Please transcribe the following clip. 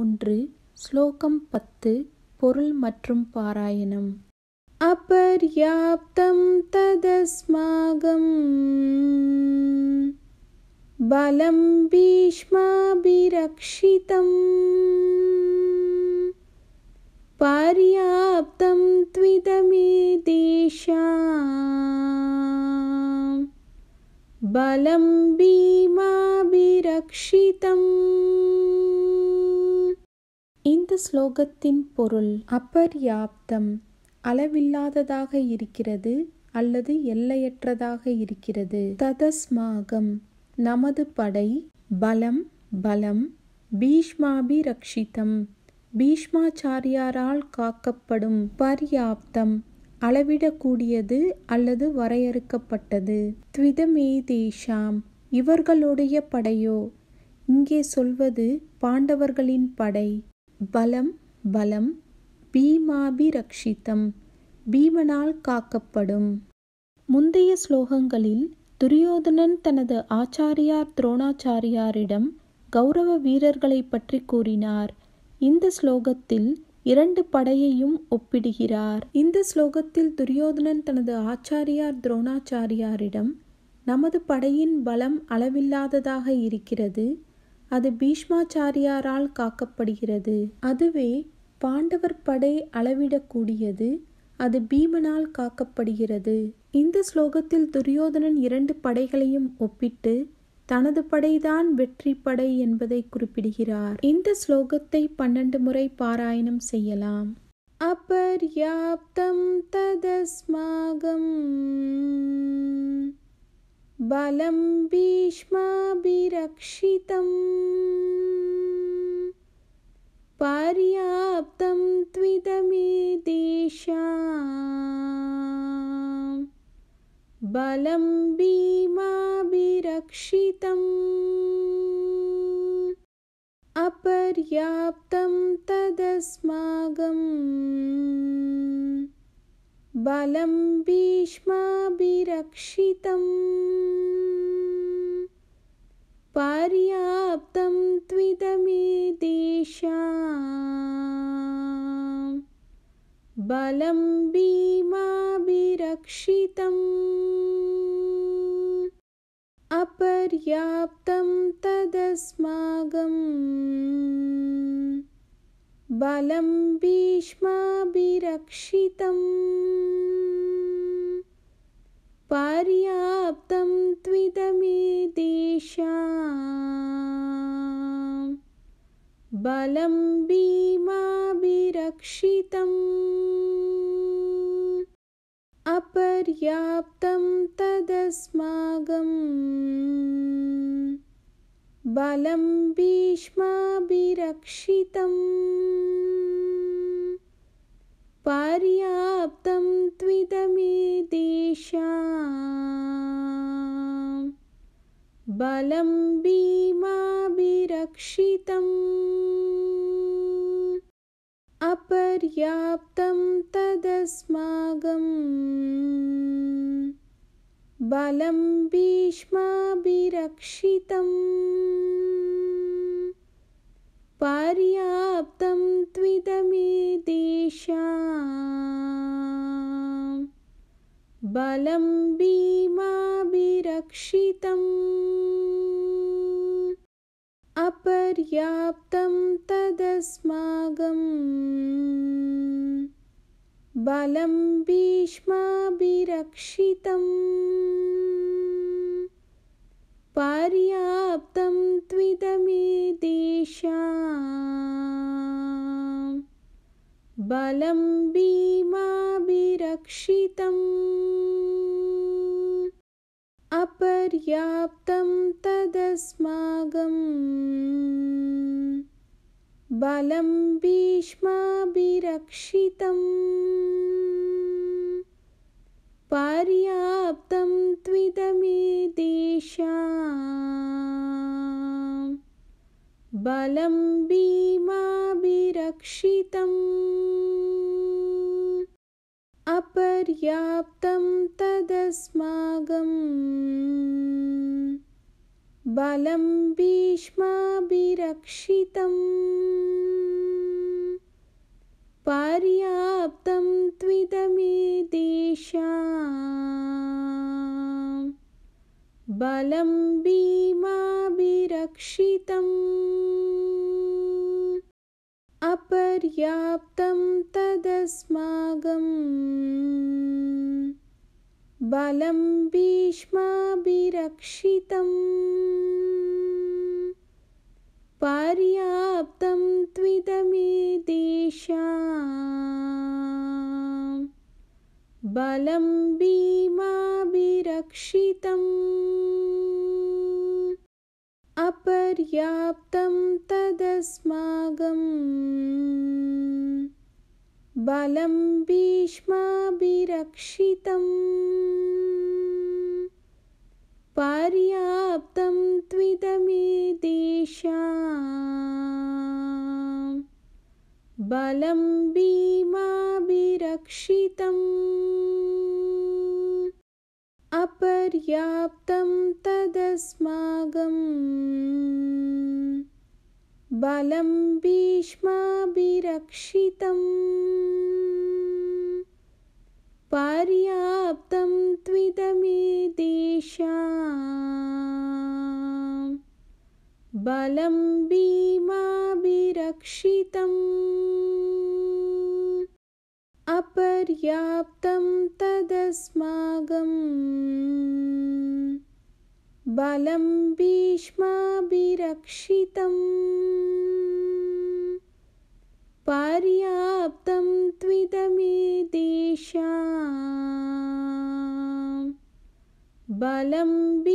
ஒன்று ஸ்லோகம் பத்து பொருள் மற்றும் பாராயணம் अपर्याप्तं ததஸ்மாகம் பலம் பீஷ்மாபிரக்ஷிதம் पर्याप्तं த்விதமே देशा பலம் பீமாபிரக்ஷிதம் இந்த ஸ்லோகத்தின் பொருள் அபர்யாப்தம் அளவில்லாததாக இருக்கிறது அல்லது எல்லையற்றதாக இருக்கிறது ததஸ்மாகம் நமது படை பலம் பலம் பீஷ்மாபிரக்ஷிதம் பீஷ்மாச்சாரியாரால் காக்கப்படும் பர்யாப்தம் அளவிடக்கூடியது அல்லது வரையறுக்கப்பட்டது த்விதமே தேஷாம் இவர்களுடைய படையோ இங்கே சொல்வது பாண்டவர்களின் படை பலம் பலம் பீமாபிரக்ஷிதம் பீமனால் காக்கப்படும் முந்தைய ஸ்லோகங்களில் துரியோதனன் தனது ஆச்சாரியார் துரோணாச்சாரியாரிடம் கௌரவ வீரர்களை பற்றி கூறினார் இந்த ஸ்லோகத்தில் இரண்டு படையையும் ஒப்பிடுகிறார் இந்த ஸ்லோகத்தில் துரியோதனன் தனது ஆச்சாரியார் துரோணாச்சாரியாரிடம் நமது படையின் பலம் அளவில்லாததாக இருக்கிறது அது பீஷ்மாச்சாரியாரால் காக்கப்படுகிறது அதுவே பாண்டவர் படை அளவிடக்கூடியது அது பீமனால் காக்கப்படுகிறது இந்த ஸ்லோகத்தில் துரியோதனன் இரண்டு படைகளையும் ஒப்பிட்டு தனது படைதான் வெற்றி படை என்பதை குறிப்பிடுகிறார் இந்த ஸ்லோகத்தை பன்னெண்டு முறை பாராயணம் செய்யலாம் அபர்யாப்தம் ததஸ்மாகம் பலம் பீஷ்மாபிரக்ஷிதம் पर्याप्तं த்விதமே देशा பலம் பீ रक्षितम् अपर्याप्तं तदस्मागम् बलं भीष्माभिरक्षितम् पर्याप्तं द्विदमे बलं बलंबीमाभिरक्षितम् पर्याप्तं तदस्मागम् बलं भीष्माभिरक्षितम् पर्याप्तं त्विदमे देशा बलं भी पर्याप्तं तदस्मागम् बलं भीष्माभिरक्षितम् पर्याप्तं त्विदमे देशा बलं भी पर्याप्तं तदस्मागम् बलं भीष्माभिरक्षितम् पर्याप्तं त्विदमे देशा बलं बीमाभिरक्षितम् अपर्याप्तं तदस्मागम् बलं भीष्माभिरक्षितम् पर्याप्तं बलं भीमाभिरक्षितम् भी पर्याप्तं तदस्मागम् बलं भीष्माभिरक्षितम् पर्याप्तं त्विदमे देशा बलं भी पर्याप्तं तदस्मागम् बलं भीष्माभिरक्षितम् पर्याप्तं त्विदमे देशा बलं भी पर्याप्तं तदस्मागम् बलं भीष्माभिरक्षितम् पर्याप्तं त्विदमे दिशा बलं भी पर्याप्तं तदस्मागम् बलं भीष्माभिरक्षितम् पर्याप्तं त्विदमे देशा बलं बीमाभिरक्षितम् पर्याप्तं तदस्मागम् बलं भीष्माभिरक्षितम् पर्याप्तं द्विदमे दिशा बलं भी पर्याप्तं तदस्मागम् बलं भीष्माभिरक्षितम् पर्याप्तं त्विदमे देशा बलं भी